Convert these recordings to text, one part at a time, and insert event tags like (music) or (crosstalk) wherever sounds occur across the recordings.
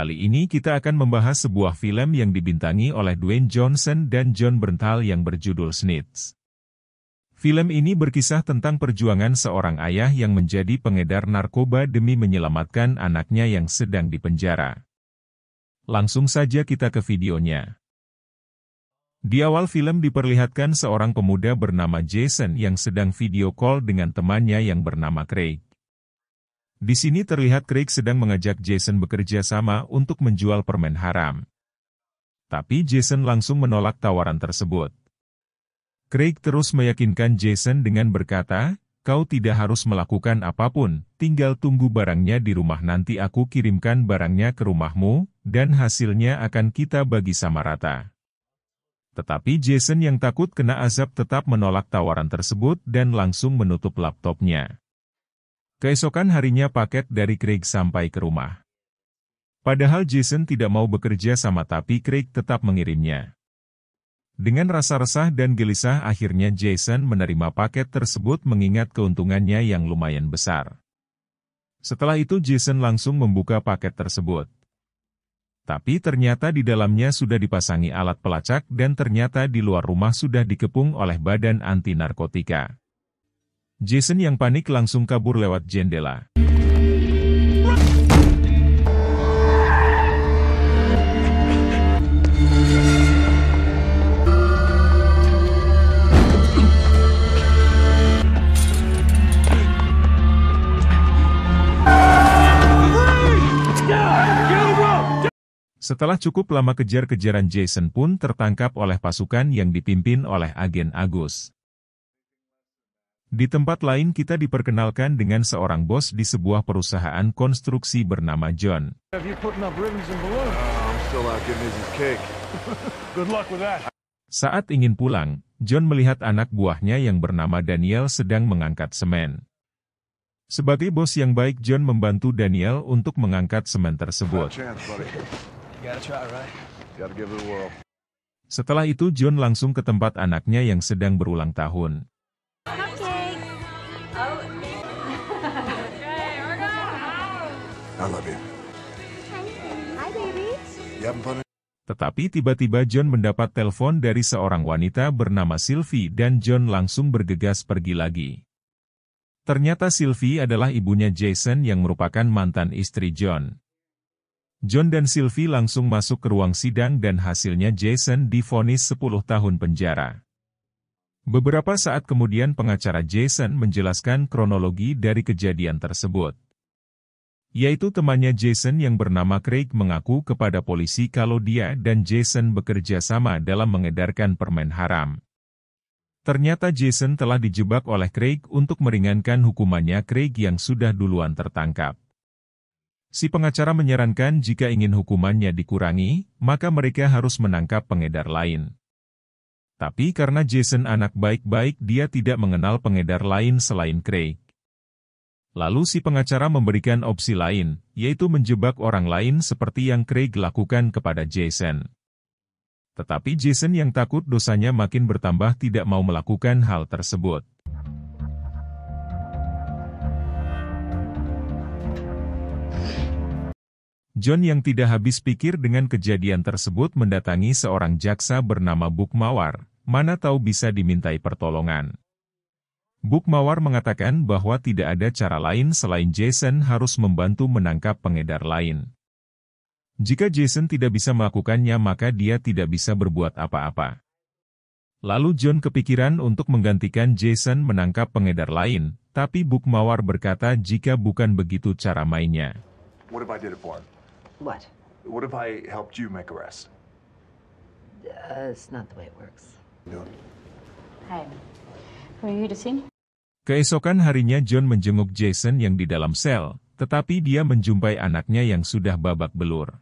Kali ini kita akan membahas sebuah film yang dibintangi oleh Dwayne Johnson dan John Bernthal yang berjudul Snitch. Film ini berkisah tentang perjuangan seorang ayah yang menjadi pengedar narkoba demi menyelamatkan anaknya yang sedang dipenjara. Langsung saja kita ke videonya. Di awal film diperlihatkan seorang pemuda bernama Jason yang sedang video call dengan temannya yang bernama Craig. Di sini terlihat Craig sedang mengajak Jason bekerja sama untuk menjual permen haram. Tapi Jason langsung menolak tawaran tersebut. Craig terus meyakinkan Jason dengan berkata, kau tidak harus melakukan apapun, tinggal tunggu barangnya di rumah nanti aku kirimkan barangnya ke rumahmu, dan hasilnya akan kita bagi sama rata. Tetapi Jason yang takut kena azab tetap menolak tawaran tersebut dan langsung menutup laptopnya. Keesokan harinya paket dari Craig sampai ke rumah. Padahal Jason tidak mau bekerja sama tapi Craig tetap mengirimnya. Dengan rasa resah dan gelisah akhirnya Jason menerima paket tersebut mengingat keuntungannya yang lumayan besar. Setelah itu Jason langsung membuka paket tersebut. Tapi ternyata di dalamnya sudah dipasangi alat pelacak dan ternyata di luar rumah sudah dikepung oleh badan anti narkotika. Jason yang panik langsung kabur lewat jendela. Setelah cukup lama kejar-kejaran Jason pun tertangkap oleh pasukan yang dipimpin oleh agen Agus. Di tempat lain kita diperkenalkan dengan seorang bos di sebuah perusahaan konstruksi bernama John. Oh, (laughs) Saat ingin pulang, John melihat anak buahnya yang bernama Daniel sedang mengangkat semen. Sebagai bos yang baik, John membantu Daniel untuk mengangkat semen tersebut. Setelah itu John langsung ke tempat anaknya yang sedang berulang tahun. I love you. Hi, baby. Ya Tetapi tiba-tiba John mendapat telepon dari seorang wanita bernama Sylvie dan John langsung bergegas pergi lagi. Ternyata Sylvie adalah ibunya Jason yang merupakan mantan istri John. John dan Sylvie langsung masuk ke ruang sidang dan hasilnya Jason difonis 10 tahun penjara. Beberapa saat kemudian pengacara Jason menjelaskan kronologi dari kejadian tersebut yaitu temannya Jason yang bernama Craig mengaku kepada polisi kalau dia dan Jason bekerja sama dalam mengedarkan permen haram. Ternyata Jason telah dijebak oleh Craig untuk meringankan hukumannya Craig yang sudah duluan tertangkap. Si pengacara menyarankan jika ingin hukumannya dikurangi, maka mereka harus menangkap pengedar lain. Tapi karena Jason anak baik-baik dia tidak mengenal pengedar lain selain Craig. Lalu si pengacara memberikan opsi lain, yaitu menjebak orang lain seperti yang Craig lakukan kepada Jason. Tetapi Jason yang takut dosanya makin bertambah tidak mau melakukan hal tersebut. John yang tidak habis pikir dengan kejadian tersebut mendatangi seorang jaksa bernama Bukmawar, mana tahu bisa dimintai pertolongan. Buk Mawar mengatakan bahwa tidak ada cara lain selain Jason harus membantu menangkap pengedar lain. Jika Jason tidak bisa melakukannya maka dia tidak bisa berbuat apa-apa. Lalu John kepikiran untuk menggantikan Jason menangkap pengedar lain, tapi Buk Mawar berkata jika bukan begitu cara mainnya. Uh, it's not the way it works. No. Hey, who are you to see? Keesokan harinya John menjenguk Jason yang di dalam sel, tetapi dia menjumpai anaknya yang sudah babak belur.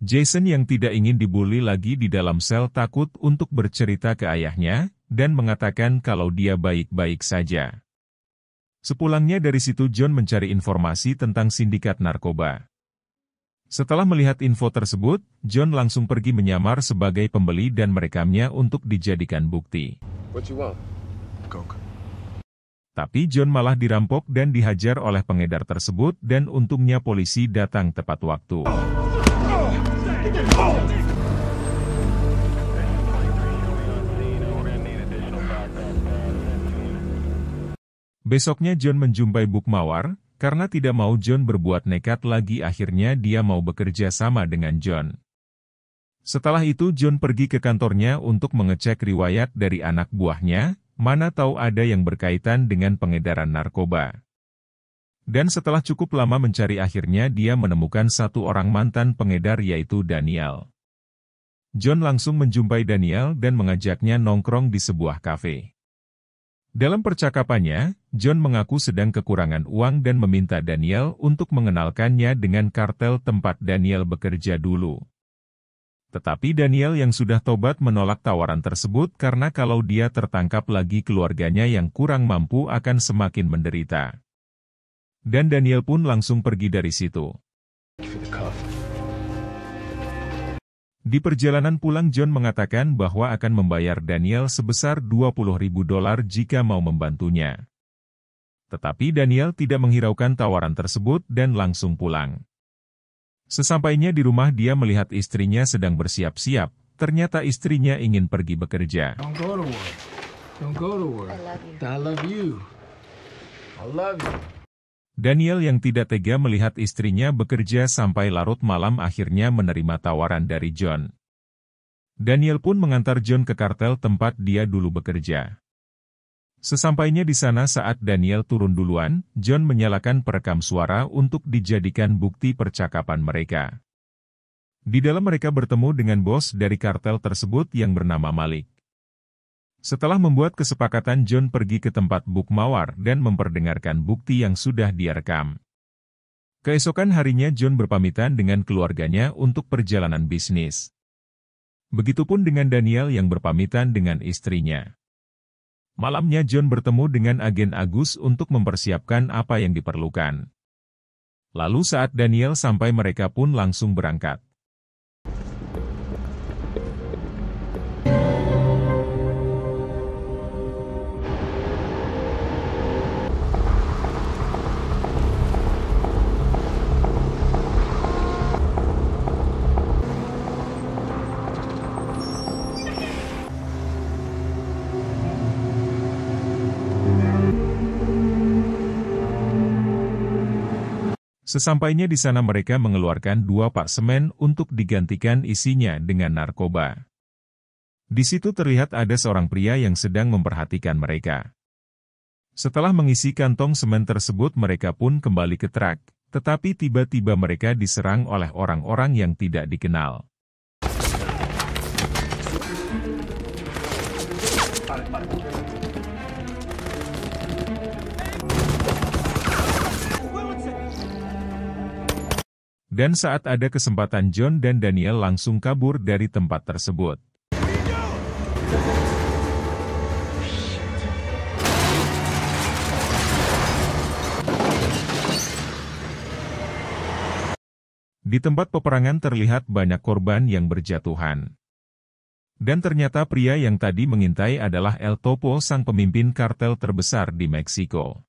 Jason yang tidak ingin dibully lagi di dalam sel takut untuk bercerita ke ayahnya, dan mengatakan kalau dia baik-baik saja. Sepulangnya dari situ John mencari informasi tentang sindikat narkoba. Setelah melihat info tersebut, John langsung pergi menyamar sebagai pembeli dan merekamnya untuk dijadikan bukti. What you want? Coke. Tapi John malah dirampok dan dihajar oleh pengedar tersebut dan untungnya polisi datang tepat waktu. Besoknya John menjumpai Buk Mawar, karena tidak mau John berbuat nekat lagi akhirnya dia mau bekerja sama dengan John. Setelah itu John pergi ke kantornya untuk mengecek riwayat dari anak buahnya, Mana tahu ada yang berkaitan dengan pengedaran narkoba. Dan setelah cukup lama mencari akhirnya dia menemukan satu orang mantan pengedar yaitu Daniel. John langsung menjumpai Daniel dan mengajaknya nongkrong di sebuah kafe. Dalam percakapannya, John mengaku sedang kekurangan uang dan meminta Daniel untuk mengenalkannya dengan kartel tempat Daniel bekerja dulu. Tetapi Daniel yang sudah tobat menolak tawaran tersebut karena kalau dia tertangkap lagi keluarganya yang kurang mampu akan semakin menderita. Dan Daniel pun langsung pergi dari situ. Di perjalanan pulang John mengatakan bahwa akan membayar Daniel sebesar 20 ribu dolar jika mau membantunya. Tetapi Daniel tidak menghiraukan tawaran tersebut dan langsung pulang. Sesampainya di rumah dia melihat istrinya sedang bersiap-siap. Ternyata istrinya ingin pergi bekerja. Daniel yang tidak tega melihat istrinya bekerja sampai larut malam akhirnya menerima tawaran dari John. Daniel pun mengantar John ke kartel tempat dia dulu bekerja. Sesampainya di sana saat Daniel turun duluan, John menyalakan perekam suara untuk dijadikan bukti percakapan mereka. Di dalam mereka bertemu dengan bos dari kartel tersebut yang bernama Malik. Setelah membuat kesepakatan John pergi ke tempat Buk Mawar dan memperdengarkan bukti yang sudah dia Keesokan harinya John berpamitan dengan keluarganya untuk perjalanan bisnis. Begitupun dengan Daniel yang berpamitan dengan istrinya. Malamnya John bertemu dengan agen Agus untuk mempersiapkan apa yang diperlukan. Lalu saat Daniel sampai mereka pun langsung berangkat. Sesampainya di sana mereka mengeluarkan dua pak semen untuk digantikan isinya dengan narkoba. Di situ terlihat ada seorang pria yang sedang memperhatikan mereka. Setelah mengisi kantong semen tersebut mereka pun kembali ke truk, tetapi tiba-tiba mereka diserang oleh orang-orang yang tidak dikenal. dan saat ada kesempatan John dan Daniel langsung kabur dari tempat tersebut. Di tempat peperangan terlihat banyak korban yang berjatuhan. Dan ternyata pria yang tadi mengintai adalah El Topo sang pemimpin kartel terbesar di Meksiko.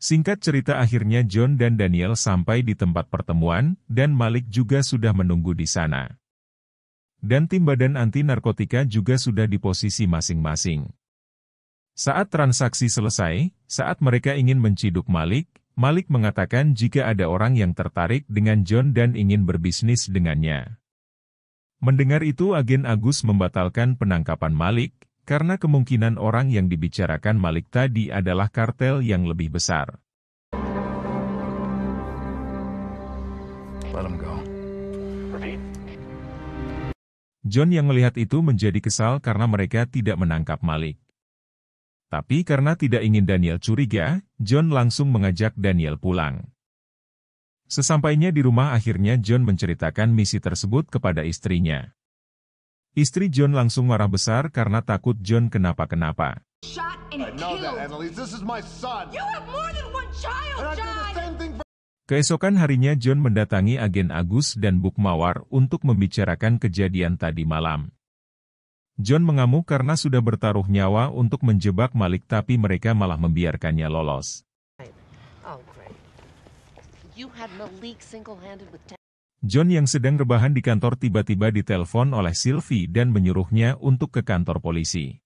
Singkat cerita akhirnya John dan Daniel sampai di tempat pertemuan, dan Malik juga sudah menunggu di sana. Dan tim badan anti-narkotika juga sudah di posisi masing-masing. Saat transaksi selesai, saat mereka ingin menciduk Malik, Malik mengatakan jika ada orang yang tertarik dengan John dan ingin berbisnis dengannya. Mendengar itu agen Agus membatalkan penangkapan Malik, karena kemungkinan orang yang dibicarakan Malik tadi adalah kartel yang lebih besar. John yang melihat itu menjadi kesal karena mereka tidak menangkap Malik. Tapi karena tidak ingin Daniel curiga, John langsung mengajak Daniel pulang. Sesampainya di rumah akhirnya John menceritakan misi tersebut kepada istrinya. Istri John langsung marah besar karena takut John kenapa-kenapa. Keesokan harinya John mendatangi agen Agus dan Buk Mawar untuk membicarakan kejadian tadi malam. John mengamuk karena sudah bertaruh nyawa untuk menjebak Malik tapi mereka malah membiarkannya lolos. Oh, John yang sedang rebahan di kantor tiba-tiba ditelepon oleh Sylvie dan menyuruhnya untuk ke kantor polisi.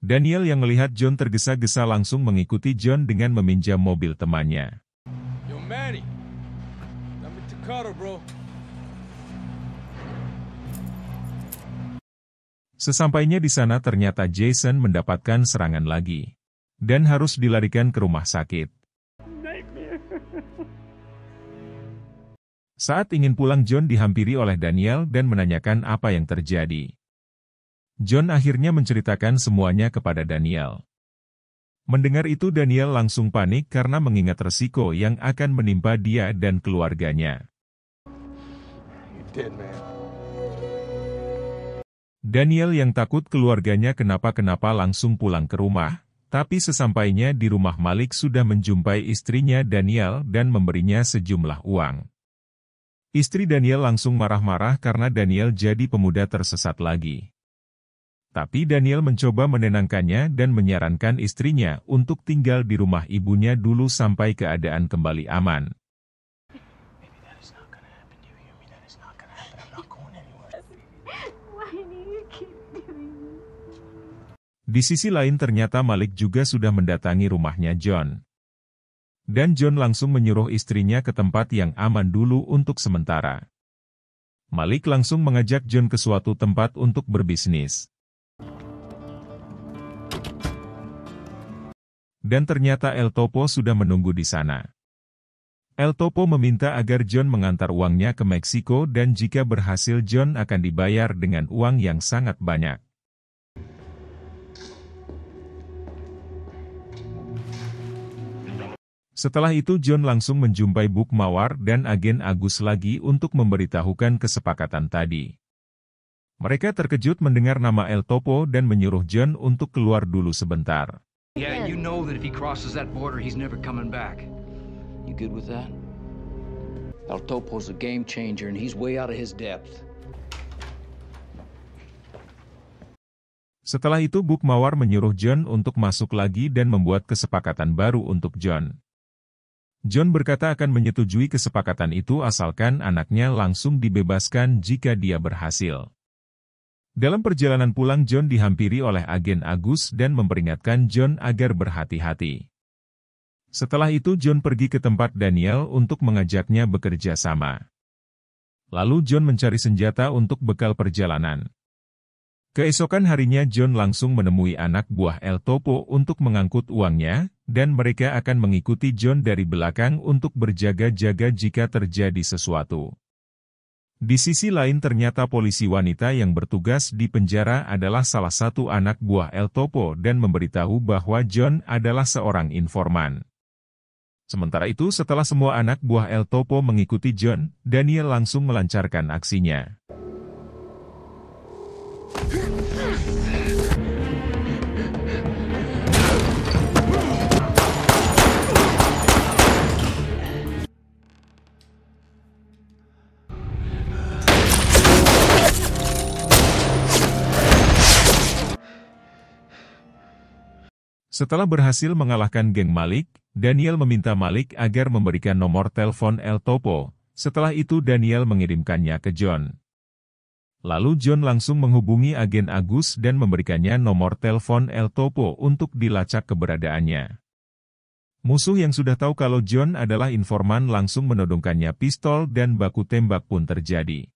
Daniel yang melihat John tergesa-gesa langsung mengikuti John dengan meminjam mobil temannya. Yo, Sesampainya di sana ternyata Jason mendapatkan serangan lagi. Dan harus dilarikan ke rumah sakit. Saat ingin pulang John dihampiri oleh Daniel dan menanyakan apa yang terjadi. John akhirnya menceritakan semuanya kepada Daniel. Mendengar itu Daniel langsung panik karena mengingat resiko yang akan menimpa dia dan keluarganya. Daniel yang takut keluarganya kenapa-kenapa langsung pulang ke rumah, tapi sesampainya di rumah Malik sudah menjumpai istrinya Daniel dan memberinya sejumlah uang. Istri Daniel langsung marah-marah karena Daniel jadi pemuda tersesat lagi. Tapi Daniel mencoba menenangkannya dan menyarankan istrinya untuk tinggal di rumah ibunya dulu sampai keadaan kembali aman. Di sisi lain ternyata Malik juga sudah mendatangi rumahnya John. Dan John langsung menyuruh istrinya ke tempat yang aman dulu untuk sementara. Malik langsung mengajak John ke suatu tempat untuk berbisnis. Dan ternyata El Topo sudah menunggu di sana. El Topo meminta agar John mengantar uangnya ke Meksiko dan jika berhasil John akan dibayar dengan uang yang sangat banyak. Setelah itu John langsung menjumpai Buk Mawar dan agen Agus lagi untuk memberitahukan kesepakatan tadi. Mereka terkejut mendengar nama El Topo dan menyuruh John untuk keluar dulu sebentar. Setelah itu Buk Mawar menyuruh John untuk masuk lagi dan membuat kesepakatan baru untuk John. John berkata akan menyetujui kesepakatan itu asalkan anaknya langsung dibebaskan jika dia berhasil. Dalam perjalanan pulang John dihampiri oleh agen Agus dan memperingatkan John agar berhati-hati. Setelah itu John pergi ke tempat Daniel untuk mengajaknya bekerja sama. Lalu John mencari senjata untuk bekal perjalanan. Keesokan harinya John langsung menemui anak buah El Topo untuk mengangkut uangnya, dan mereka akan mengikuti John dari belakang untuk berjaga-jaga jika terjadi sesuatu. Di sisi lain ternyata polisi wanita yang bertugas di penjara adalah salah satu anak buah El Topo dan memberitahu bahwa John adalah seorang informan. Sementara itu setelah semua anak buah El Topo mengikuti John, Daniel langsung melancarkan aksinya. Setelah berhasil mengalahkan geng Malik, Daniel meminta Malik agar memberikan nomor telepon El Topo. Setelah itu Daniel mengirimkannya ke John. Lalu John langsung menghubungi agen Agus dan memberikannya nomor telepon El Topo untuk dilacak keberadaannya. Musuh yang sudah tahu kalau John adalah informan langsung menodongkannya pistol dan baku tembak pun terjadi.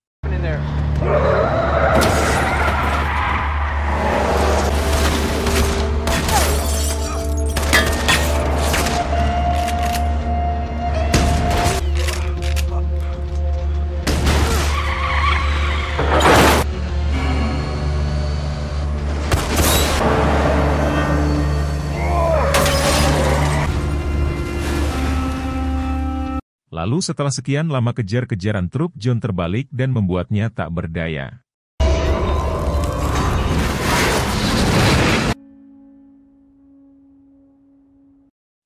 Lalu setelah sekian lama kejar-kejaran truk John terbalik dan membuatnya tak berdaya.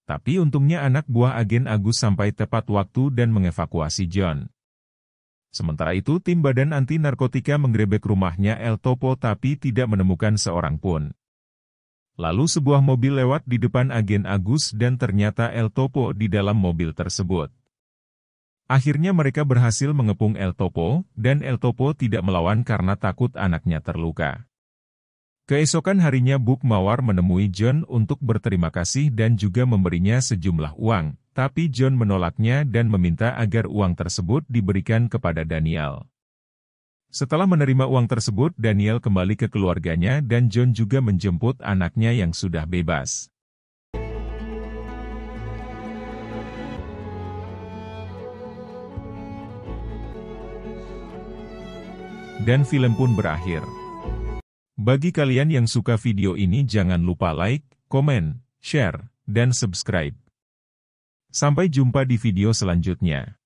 Tapi untungnya anak buah agen Agus sampai tepat waktu dan mengevakuasi John. Sementara itu tim badan anti-narkotika menggerebek rumahnya El Topo tapi tidak menemukan seorang pun. Lalu sebuah mobil lewat di depan agen Agus dan ternyata El Topo di dalam mobil tersebut. Akhirnya mereka berhasil mengepung El Topo, dan El Topo tidak melawan karena takut anaknya terluka. Keesokan harinya Buk Mawar menemui John untuk berterima kasih dan juga memberinya sejumlah uang, tapi John menolaknya dan meminta agar uang tersebut diberikan kepada Daniel. Setelah menerima uang tersebut, Daniel kembali ke keluarganya dan John juga menjemput anaknya yang sudah bebas. dan film pun berakhir. Bagi kalian yang suka video ini jangan lupa like, komen, share, dan subscribe. Sampai jumpa di video selanjutnya.